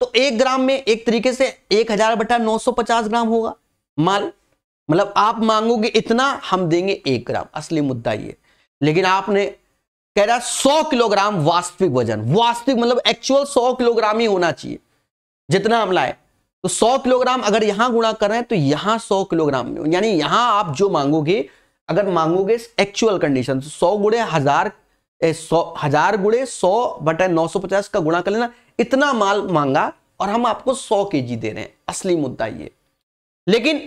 तो एक ग्राम में एक तरीके से एक हजार बटा नौ सौ पचास ग्राम होगा माल मतलब आप मांगोगे इतना हम देंगे एक ग्राम असली मुद्दा ये लेकिन आपने कह रहा सौ किलोग्राम वास्तविक वजन वास्तविक मतलब एक्चुअल सौ किलोग्राम ही होना चाहिए जितना हम लाए तो सौ किलोग्राम अगर यहां गुणा कर रहे हैं तो यहां सौ किलोग्राम में यानी यहां आप जो मांगोगे अगर मांगोगे एक्चुअल कंडीशन तो सौ गुड़े हजार सौ हजार गुड़े सौ बटे नौ सौ पचास का गुणा कर लेना इतना माल मांगा और हम आपको सौ के जी दे रहे हैं असली मुद्दा ये लेकिन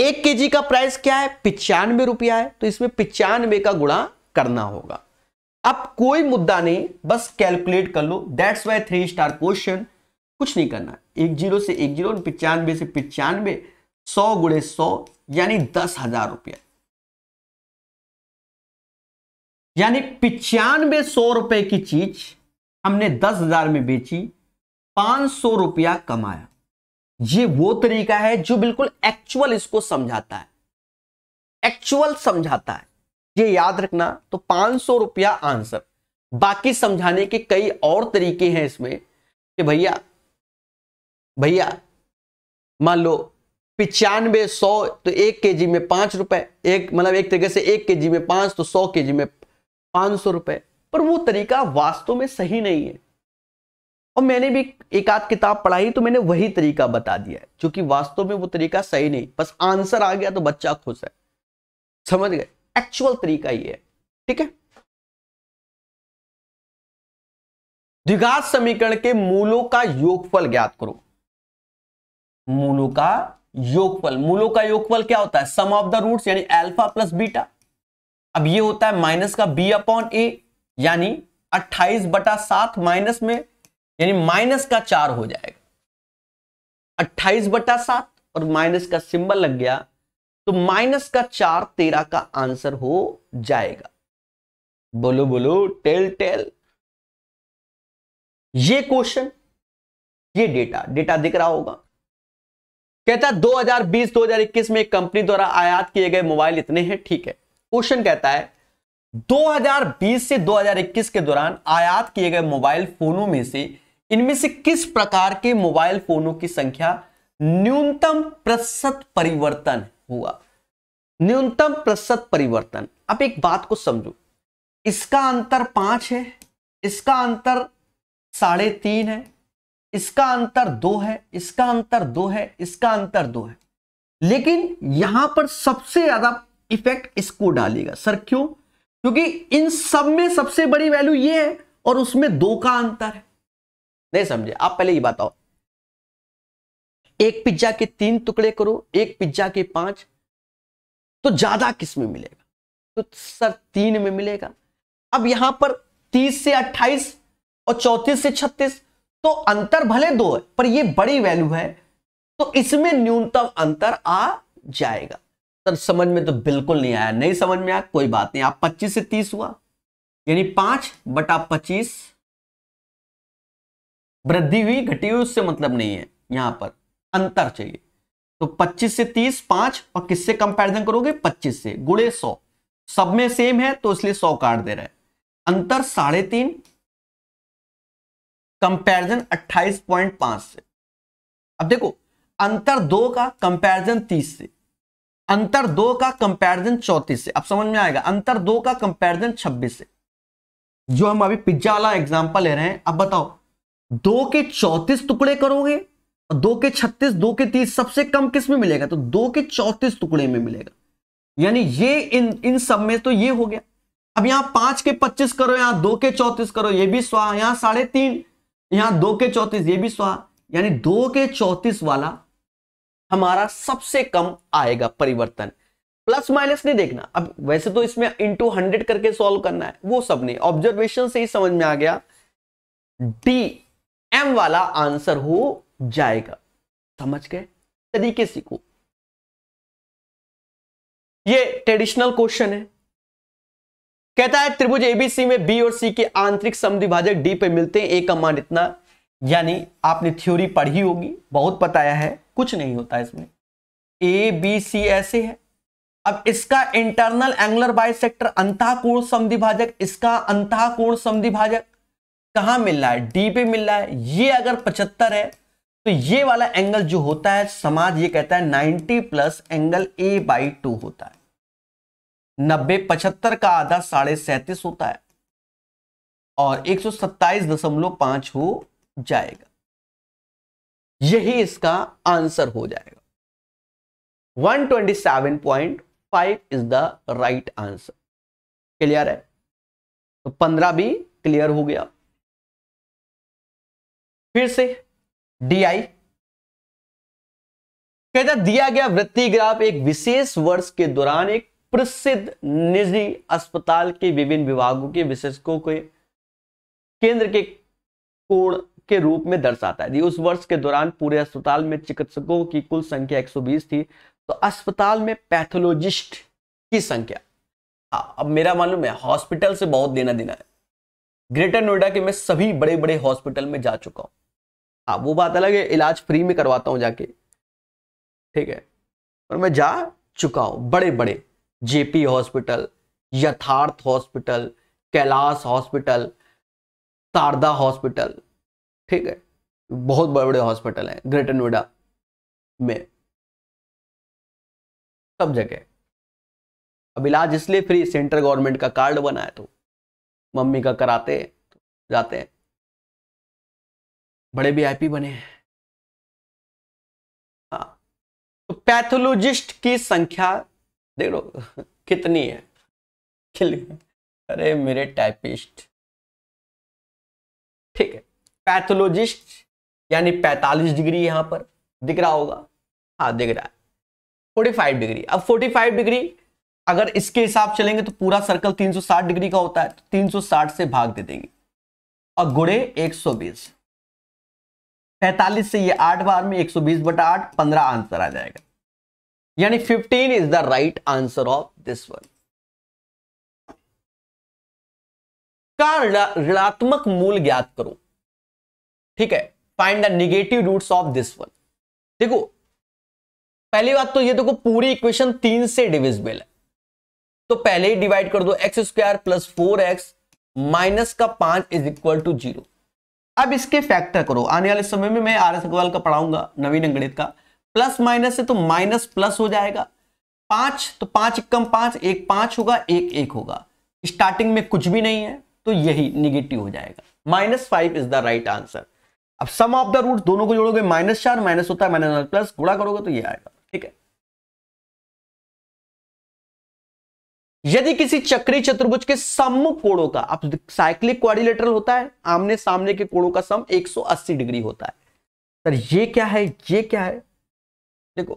एक के जी का प्राइस क्या है पिचानवे रुपया है तो इसमें पिचानवे का गुणा करना होगा अब कोई मुद्दा नहीं बस कैलकुलेट कर लो that's why three star question कुछ नहीं करना एक जीरो से एक जीरो पिचानवे से पिचानवे सौ गुड़े सौ यानी दस हजार रुपया यानी पिचानवे सौ रुपए की चीज हमने दस हजार में बेची पांच सौ रुपया कमाया ये वो तरीका है जो बिल्कुल एक्चुअल इसको समझाता है एक्चुअल समझाता है ये याद रखना तो पांच सौ रुपया आंसर बाकी समझाने के कई और तरीके हैं इसमें कि भैया भैया मान लो पिचानवे सौ तो एक केजी में पांच रुपए एक मतलब एक तरीके से एक केजी में पांच तो सौ केजी में पांच सौ पर वो तरीका वास्तव में सही नहीं है और मैंने भी एक आध किताब पढ़ाई तो मैंने वही तरीका बता दिया है क्योंकि वास्तव में वो तरीका सही नहीं बस आंसर आ गया तो बच्चा खुश है समझ गए एक्चुअल तरीका ये है ठीक है द्विघात समीकरण के मूलों का योगफल ज्ञात करो मूलों का योगफल मूलों का योगफल क्या होता है सम ऑफ द रूट्स यानी अल्फा प्लस बीटा अब ये होता है माइनस का बी अपॉन ए यानी अट्ठाईस बटा सात माइनस में यानी माइनस का चार हो जाएगा अट्ठाईस बटा सात और माइनस का सिंबल लग गया तो माइनस का चार तेरह का आंसर हो जाएगा बोलो बोलो टेल टेल ये क्वेश्चन ये डेटा डेटा दिख रहा होगा कहता 2020-2021 में कंपनी द्वारा आयात किए गए मोबाइल इतने हैं ठीक है क्वेश्चन कहता है 2020 से 2021 के दौरान आयात किए गए मोबाइल फोनों में से इनमें से किस प्रकार के मोबाइल फोनों की संख्या न्यूनतम प्रतिशत परिवर्तन हुआ न्यूनतम प्रतिशत परिवर्तन अब एक बात को समझो इसका अंतर पांच है इसका अंतर साढ़े तीन है इसका अंतर दो है इसका अंतर दो है इसका अंतर दो है लेकिन यहां पर सबसे ज्यादा इफेक्ट इसको डालेगा सर क्यों क्योंकि इन सब में सबसे बड़ी वैल्यू ये है और उसमें दो का अंतर है नहीं समझे आप पहले ये बताओ एक पिज्जा के तीन टुकड़े करो एक पिज्जा के पांच तो ज्यादा किस में मिलेगा तो सर तीन में मिलेगा अब यहां पर तीस से अट्ठाईस और चौतीस से छत्तीस तो अंतर भले दो है पर ये बड़ी वैल्यू है तो इसमें न्यूनतम अंतर आ जाएगा सर समझ में तो बिल्कुल नहीं आया नहीं समझ में आया कोई बात नहीं आप 25 से 30 हुआ यानी पांच बटा पच्चीस वृद्धि हुई घटी हुई उससे मतलब नहीं है यहां पर अंतर चाहिए तो 25 से 30 पांच और किससे कंपैरिजन करोगे 25 से गुड़े सौ सब में सेम है तो इसलिए 100 काट दे रहा है अंतर साढ़े तीन पॉइंट पांच से अब देखो अंतर दो का कंपेरिजन तीस से अंतर दो का कंपैरिजन चौतीस से अब समझ में आएगा अंतर दो का कंपैरिजन छब्बीस से जो हम अभी पिज्जा वाला एग्जाम्पल ले रहे हैं अब बताओ दो के चौतीस टुकड़े करोगे और दो के छत्तीस दो के तीस सबसे कम किस में मिलेगा तो दो के चौतीस टुकड़े में मिलेगा यानी ये इन इन सब में तो ये हो गया अब यहां पांच के पच्चीस करो यहां दो के चौतीस करो ये भी स्वाहा यहां साढ़े तीन यहां दो के चौतीस ये भी स्वाहा यानी दो के चौतीस वाला हमारा सबसे कम आएगा परिवर्तन प्लस माइनस नहीं देखना अब वैसे तो इसमें इंटू हंड्रेड करके सॉल्व करना है वो सब नहीं ऑब्जर्वेशन से ही समझ में आ गया डी एम वाला आंसर हो जाएगा समझ गए तरीके सीखो ये ट्रेडिशनल क्वेश्चन है कहता है त्रिभुज एबीसी में बी और सी के आंतरिक समद्विभाजक डी पे मिलते हैं ए का मान इतना यानी आपने थ्योरी पढ़ी होगी बहुत बताया है कुछ नहीं होता इसमें ए बी सी ऐसे है अब इसका इंटरनल एंगुलर बाइसेक्टर अंतः कोण समद्विभाजक इसका अंतः कोण समद्विभाजक कहा मिल रहा है डी पे मिल रहा है ये अगर पचहत्तर है तो ये वाला एंगल जो होता है समाज ये कहता है 90 plus angle A by two होता है नब्बे पचहत्तर का आधा साढ़े सैतीस होता है और एक सौ सत्ताईस दशमलव पांच हो जाएगा यही इसका आंसर हो जाएगा 127.5 is the right answer clear है तो 15 भी क्लियर हो गया फिर से डी आई कहता दिया गया वृत्ति ग्राफ एक विशेष वर्ष के दौरान एक प्रसिद्ध निजी अस्पताल के विभिन्न विभागों के विशेषकों के केंद्र के कोण के रूप में दर्शाता है उस वर्ष के दौरान पूरे अस्पताल में चिकित्सकों की कुल संख्या 120 थी तो अस्पताल में पैथोलॉजिस्ट की संख्या आ, अब मेरा मालूम है हॉस्पिटल से बहुत देना देना है ग्रेटर नोएडा के मैं सभी बड़े बड़े हॉस्पिटल में जा चुका हूँ हाँ वो बात अलग है इलाज फ्री में करवाता हूँ जाके ठीक है और मैं जा चुका हूँ बड़े बड़े Jaypee hospital Yatharth hospital Kailash hospital Sharda hospital ठीक है बहुत बड़े बड़े हॉस्पिटल हैं ग्रेटर नोएडा में सब जगह अब इलाज इसलिए फ्री सेंट्रल गवर्नमेंट का कार्ड बना है तो मम्मी का कराते तो जाते हैं बड़े वीआईपी बने हैं हाँ तो पैथोलॉजिस्ट की संख्या देख लो [LAUGHS] कितनी है [LAUGHS] अरे मेरे टाइपिस्ट ठीक है पैथोलॉजिस्ट यानी 45 डिग्री यहां पर दिख रहा होगा हाँ दिख रहा है 45 डिग्री अब 45 डिग्री अगर इसके हिसाब चलेंगे तो पूरा सर्कल 360 डिग्री का होता है तो 360 से भाग दे देंगे और गुड़े 120 45 से ये आठ बार में 120 सौ बीस बटा आठ पंद्रह आंसर आ जाएगा यानी 15 is the right answer of this one का ऋणात्मक मूल ज्ञात करो ठीक है find the negative roots of this one देखो पहली बात तो ये देखो पूरी इक्वेशन तीन से डिविजिबल है तो पहले ही डिवाइड कर दो x square plus four x minus का पांच इज इक्वल टू जीरो अब इसके फैक्टर करो आने वाले समय में मैं आर एस अग्रवाल का पढ़ाऊंगा नवीन अंगणित का प्लस माइनस से तो माइनस प्लस हो जाएगा पांच तो पांच इक्कम पांच एक पांच होगा एक एक होगा स्टार्टिंग में कुछ भी नहीं है तो यही निगेटिव हो जाएगा minus five is the right answer अब सम ऑफ द रूट दोनों को जोड़ोगे माइनस चार माइनस होता है माइनस प्लस गुड़ा करोगे तो ये आएगा ठीक है यदि किसी चक्री चतुर्भुज के सम्मुख कोणों का अब साइक्लिक क्वारिलेटरल होता है आमने सामने के कोणों का सम 180 डिग्री होता है सर ये क्या है ये क्या है देखो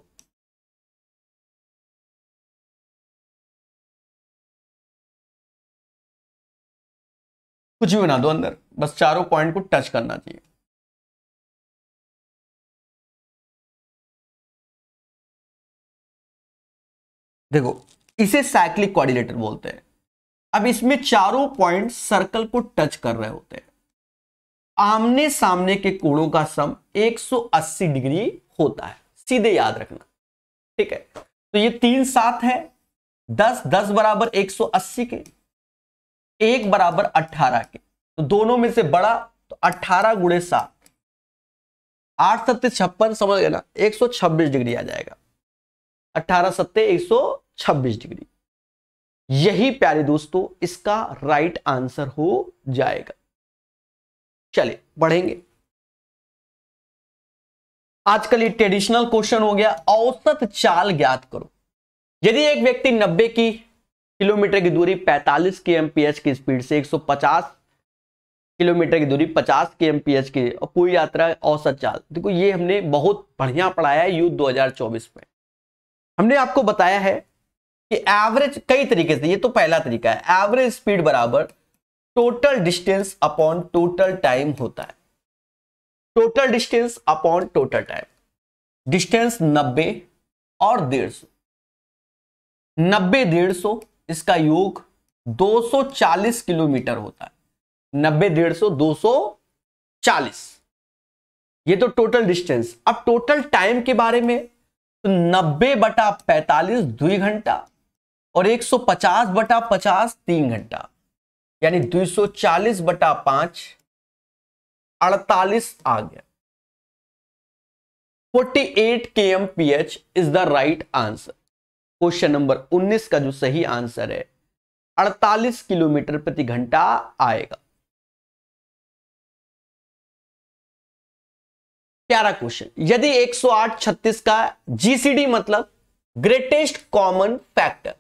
कुछ भी बना दो अंदर बस चारों पॉइंट को टच करना चाहिए देखो इसे साइक्लिक कोऑर्डिनेटर बोलते हैं अब इसमें चारों पॉइंट सर्कल को टच कर रहे होते हैं आमने सामने के कोणों का सम 180 डिग्री होता है सीधे याद रखना ठीक है तो ये तीन सात है दस दस बराबर 180 के एक बराबर 18 के तो दोनों में से बड़ा तो 18 गुड़े सात आठ सत्य छप्पन समझ गए ना 126 डिग्री आ जाएगा अट्ठारह सत्य एक सौ 26 डिग्री यही प्यारे दोस्तों इसका राइट आंसर हो जाएगा चले बढ़ेंगे आजकल ये ट्रेडिशनल क्वेश्चन हो गया औसत चाल ज्ञात करो यदि एक व्यक्ति 90 की किलोमीटर की दूरी 45 के एमपीएच की स्पीड से 150 किलोमीटर की दूरी 50 के एमपीएच की और पूरी यात्रा औसत चाल देखो ये हमने बहुत बढ़िया पढ़ाया है यू 2024 में हमने आपको बताया है कि एवरेज कई तरीके से ये तो पहला तरीका है एवरेज स्पीड बराबर total distance upon total time होता है total distance upon total time distance 90 और डेढ़ सौ नब्बे डेढ़ सौ इसका योग 240 किलोमीटर होता है नब्बे डेढ़ सौ दो चालीस ये तो टोटल डिस्टेंस अब टोटल टाइम के बारे में तो नब्बे बटा पैंतालीस दुई घंटा और 150 बटा 50 तीन घंटा यानी 240 बटा पांच अड़तालीस आ गया 48 P H is the right answer question number 19 का जो सही आंसर है 48 किलोमीटर प्रति घंटा आएगा प्यारा क्वेश्चन यदि 108 36 का जीसीडी मतलब ग्रेटेस्ट कॉमन फैक्टर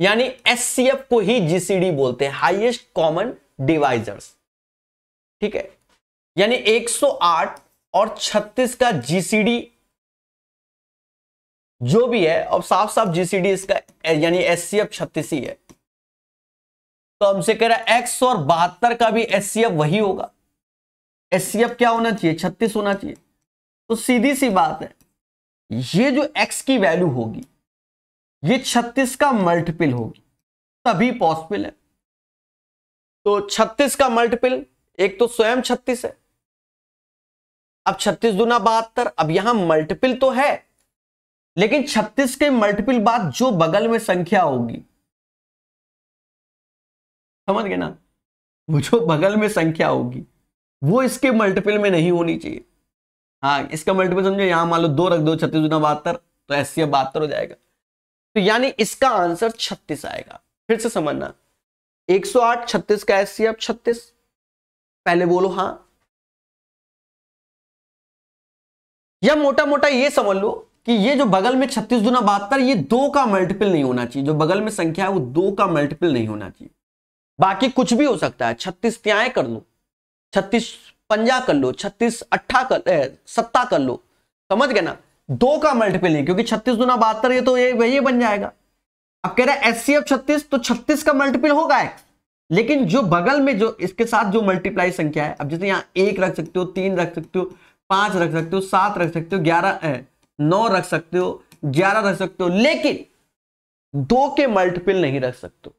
यानी एस को ही जीसीडी बोलते हैं हाइएस्ट कॉमन डिवाइजर्स ठीक है यानी 108 और 36 का जीसीडी जो भी है अब साफ साफ जीसीडी इसका यानी एस सी एफ छत्तीस ही है तो हमसे कह रहा है एक्स और बहत्तर का भी एस सी एफ वही होगा एस सी एफ क्या होना चाहिए छत्तीस होना चाहिए तो सीधी सी बात है ये जो एक्स की वैल्यू होगी ये छत्तीस का मल्टीपल होगी तभी पॉसिबल है तो छत्तीस का मल्टीपल एक तो स्वयं छत्तीस है अब छत्तीस दुना बहत्तर अब यहां मल्टीपल तो है लेकिन छत्तीस के मल्टीपल बाद जो बगल में संख्या होगी समझ गए ना वो जो बगल में संख्या होगी वो इसके मल्टीपल में नहीं होनी चाहिए हाँ इसका मल्टीपल समझो यहां मान लो दो रख दो छत्तीस दुना बहत्तर तो ऐसी बहत्तर हो जाएगा तो यानी इसका आंसर 36 आएगा फिर से समझना 108 36 का एस अब 36 पहले बोलो हां या मोटा मोटा ये समझ लो कि ये जो बगल में छत्तीस दुना बहत्तर ये दो का मल्टीपल नहीं होना चाहिए जो बगल में संख्या है वो दो का मल्टीपल नहीं होना चाहिए बाकी कुछ भी हो सकता है छत्तीस क्या कर लो छत्तीस पंजा कर लो छत्तीस अट्ठा कर ए, सत्ता कर लो समझ गए ना दो का मल्टीपल है क्योंकि छत्तीस दुना बहत्तर ये तो ये वही बन जाएगा अब कह रहा है एस सी एफ छत्तीस तो छत्तीस का मल्टीपल होगा एक्स लेकिन जो बगल में जो इसके साथ जो मल्टीप्लाई संख्या है अब जैसे यहाँ एक रख सकते हो तीन रख सकते हो पांच रख सकते हो सात रख सकते हो ग्यारह नौ रख सकते हो ग्यारह रख सकते हो लेकिन दो के मल्टीपल नहीं रख सकते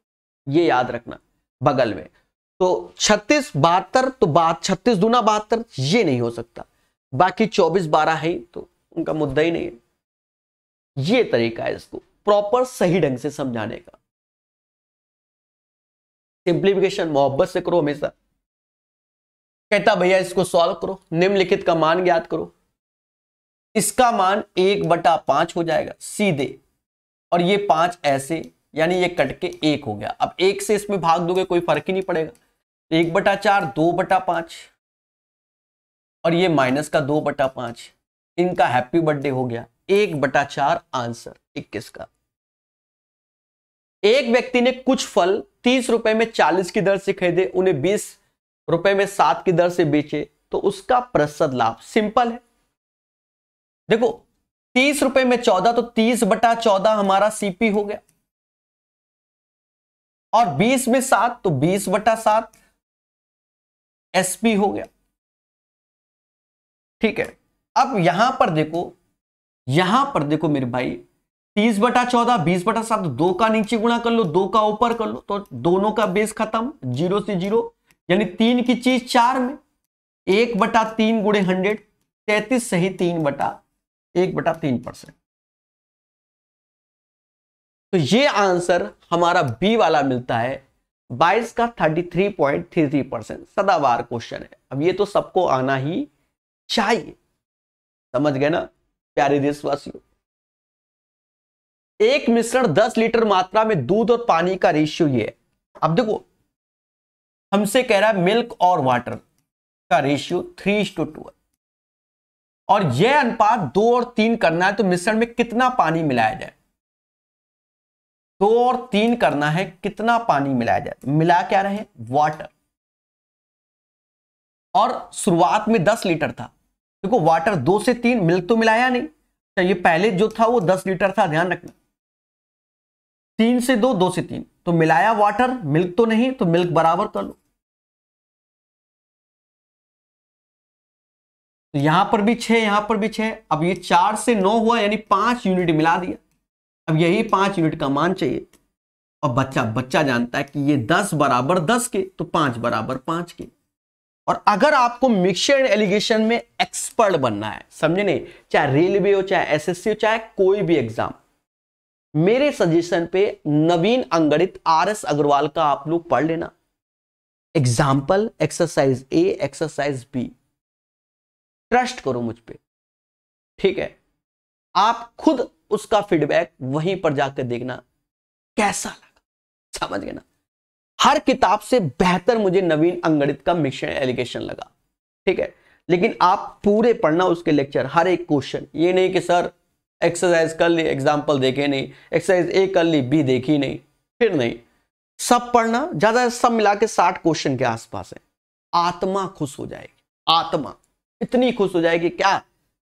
ये याद रखना बगल में तो छत्तीस बहत्तर तो बात छत्तीस दूना बहत्तर ये नहीं हो सकता बाकी चौबीस बारह है तो उनका मुद्दा ही नहीं है ये तरीका है इसको प्रॉपर सही ढंग से समझाने का सिंप्लीफिकेशन मोहब्बत से करो हमेशा कहता भैया इसको सॉल्व करो निम्नलिखित का मान ज्ञात करो इसका मान एक बटा पांच हो जाएगा सीधे और ये पांच ऐसे यानी ये कट के एक हो गया अब एक से इसमें भाग दोगे कोई फर्क ही नहीं पड़ेगा एक बटा चार दो बटा पांच और ये माइनस का दो बटा पांच इनका हैप्पी बर्थडे हो गया एक बटा चार आंसर इक्कीस का एक व्यक्ति ने कुछ फल तीस रुपए में चालीस की दर से खरीदे उन्हें बीस रुपए में सात की दर से बेचे तो उसका प्रतिशत लाभ सिंपल है देखो तीस रुपए में चौदह तो तीस बटा चौदह हमारा सीपी हो गया और बीस में सात तो बीस बटा सात एसपी हो गया ठीक है अब यहां पर देखो यहां पर देखो मेरे भाई तीस बटा चौदह बीस बटा सात दो का नीचे गुणा कर लो दो का ऊपर कर लो तो दोनों का बेस खत्म जीरो से जीरो यानी तीन की चीज चार में एक बटा तीन गुड़े हंड्रेड तैतीस सही तीन बटा एक बटा तीन परसेंट तो ये आंसर हमारा बी वाला मिलता है बाईस का thirty three point three three percent सदाबार क्वेश्चन है अब ये तो सबको आना ही चाहिए समझ गए ना प्यारे देशवासियों एक मिश्रण दस लीटर मात्रा में दूध और पानी का रेशियो ये है अब देखो हमसे कह रहा है मिल्क और वाटर का रेशियो थ्री टू टू और यह अनुपात दो और तीन करना है तो मिश्रण में कितना पानी मिलाया जाए दो और तीन करना है कितना पानी मिलाया जाए मिला क्या रहे वाटर और शुरुआत में दस लीटर था देखो वाटर दो से तीन मिल्क तो मिलाया नहीं तो ये पहले जो था वो दस लीटर था ध्यान रखना तीन से दो दो से तीन तो मिलाया वाटर मिल्क तो नहीं तो मिल्क बराबर कर लो तो यहां पर भी छह यहां पर भी छह अब ये चार से नौ हुआ यानी पांच यूनिट मिला दिया अब यही पांच यूनिट का मान चाहिए और बच्चा बच्चा जानता है कि ये दस बराबर दस के तो पांच बराबर पांच के और अगर आपको मिक्सचर एलिगेशन में एक्सपर्ट बनना है समझे नहीं चाहे रेलवे हो चाहे एसएससी हो चाहे कोई भी एग्जाम मेरे सजेशन पे नवीन अंगड़ित आर एस अग्रवाल का आप लोग पढ़ लेना example exercise A exercise B trust करो मुझ पर ठीक है आप खुद उसका फीडबैक वहीं पर जाकर देखना कैसा लगा समझ गए ना हर किताब से बेहतर मुझे नवीन अंगणित का मिशन एलिगेशन लगा ठीक है लेकिन आप पूरे पढ़ना उसके लेक्चर हर एक क्वेश्चन ये नहीं कि सर एक्सरसाइज कर ली एग्जाम्पल देखे नहीं एक्सरसाइज ए कर ली बी देखी नहीं फिर नहीं सब पढ़ना ज्यादा सब मिला के साठ क्वेश्चन के आसपास है आत्मा खुश हो जाएगी आत्मा इतनी खुश हो जाएगी क्या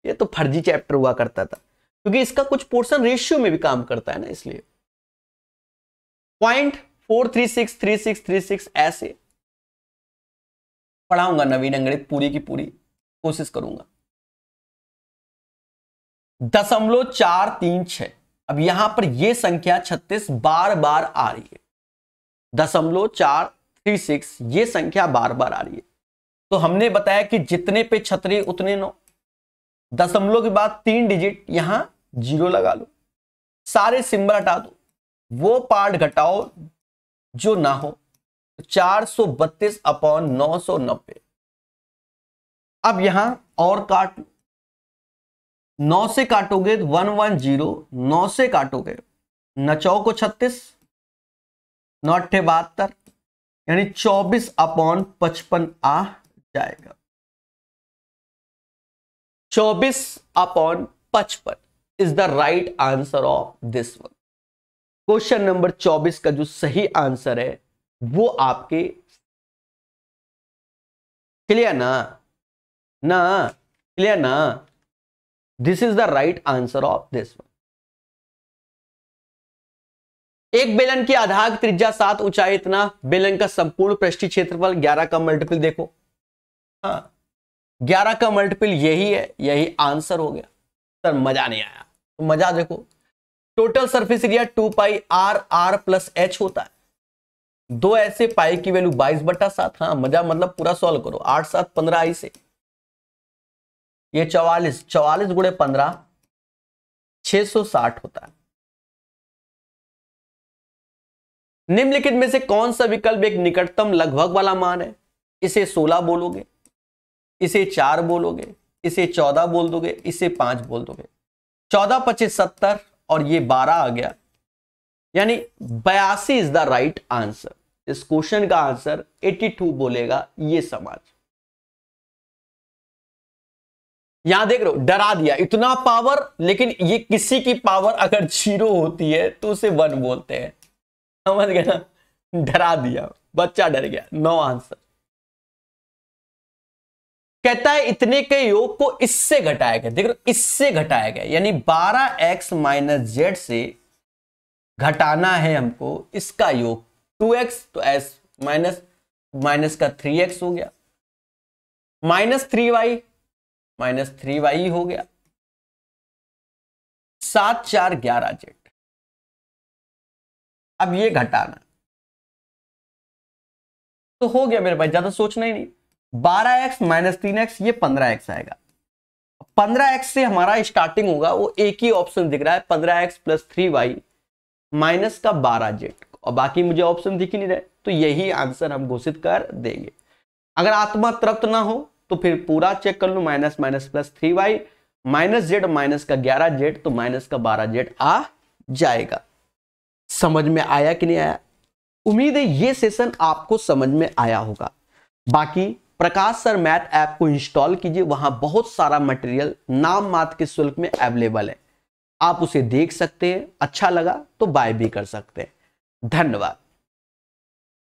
ये तो फर्जी चैप्टर हुआ करता था क्योंकि इसका कुछ पोर्शन रेशियो में भी काम करता है ना इसलिए point four three six three six three six ऐसे पढ़ाऊंगा नवीन अंग्रेज पूरी की पूरी कोशिश करूंगा दशमलव चार तीन छ अब यहां पर यह संख्या छत्तीस बार बार आ रही है दशमलव चार थ्री सिक्स ये संख्या बार बार आ रही है तो हमने बताया कि जितने पे छतरी उतने नौ दशमलव के बाद तीन डिजिट यहां जीरो लगा लो सारे सिंबल हटा दो वो पार्ट घटाओ जो ना हो तो चार सौ बत्तीस अपॉन नौ सौ नब्बे अब यहां और काट नौ से काटोगे तो वन वन जीरो नौ से काटोगे तो नचौ को छत्तीस नौ अट्ठे बहत्तर यानी चौबीस अपॉन पचपन आ जाएगा चौबीस अपॉन पचपन is the right answer of this one question number 24 का जो सही आंसर है वो आपके क्लियर ना ना क्लियर ना this is the right answer of this one एक बेलन की आधार त्रिज्या सात ऊंचाई इतना बेलन का संपूर्ण पृष्ठी क्षेत्रफल ग्यारह का मल्टीपल देखो हाँ ग्यारह का मल्टीपल यही है यही आंसर हो गया सर मजा नहीं आया तो मजा देखो total surface area two pi r r plus h होता है दो ऐसे पाई की वैल्यू बाईस बटा सात हाँ मजा मतलब पूरा सॉल्व करो आठ सात पंद्रह आई से ये चौवालीस चौवालीस गुड़े पंद्रह छह सौ साठ होता है निम्नलिखित में से कौन सा विकल्प एक निकटतम लगभग वाला मान है इसे सोलह बोलोगे इसे चार बोलोगे इसे चौदह बोल दोगे इसे पांच बोल दोगे चौदह पच्चीस सत्तर और ये बारह आ गया यानी बयासी इज द राइट आंसर इस क्वेश्चन का आंसर 82 बोलेगा ये समाज यहां देख रहे हो डरा दिया इतना पावर लेकिन ये किसी की पावर अगर जीरो होती है तो उसे वन बोलते हैं समझ गया ना डरा दिया बच्चा डर गया नो आंसर कहता है इतने के योग को इससे घटाया गया देख लो इससे घटाया गया यानी 12x एक्स माइनस जेड से घटाना है हमको इसका योग 2x तो s माइनस माइनस का 3x हो गया minus three y minus three y हो गया सात चार ग्यारह जेड अब ये घटाना तो हो गया मेरे पास ज्यादा सोचना ही नहीं बारह एक्स माइनस तीन एक्स ये पंद्रह एक्स आएगा पंद्रह एक्स से हमारा स्टार्टिंग होगा वो एक ही ऑप्शन दिख रहा है पंद्रह x plus three y minus का बारह जेड और बाकी मुझे ऑप्शन दिख ही नहीं रहे तो यही आंसर हम घोषित कर देंगे अगर आत्मा तृप्त ना हो तो फिर पूरा चेक कर लो minus minus plus three y minus z minus का ग्यारह जेड तो माइनस का बारह जेड आ जाएगा समझ में आया कि नहीं आया उम्मीद है ये सेशन आपको समझ में आया होगा बाकी प्रकाश सर मैथ ऐप को इंस्टॉल कीजिए वहां बहुत सारा मटेरियल नाम मात्र के शुल्क में अवेलेबल है आप उसे देख सकते हैं अच्छा लगा तो बाय भी कर सकते हैं धन्यवाद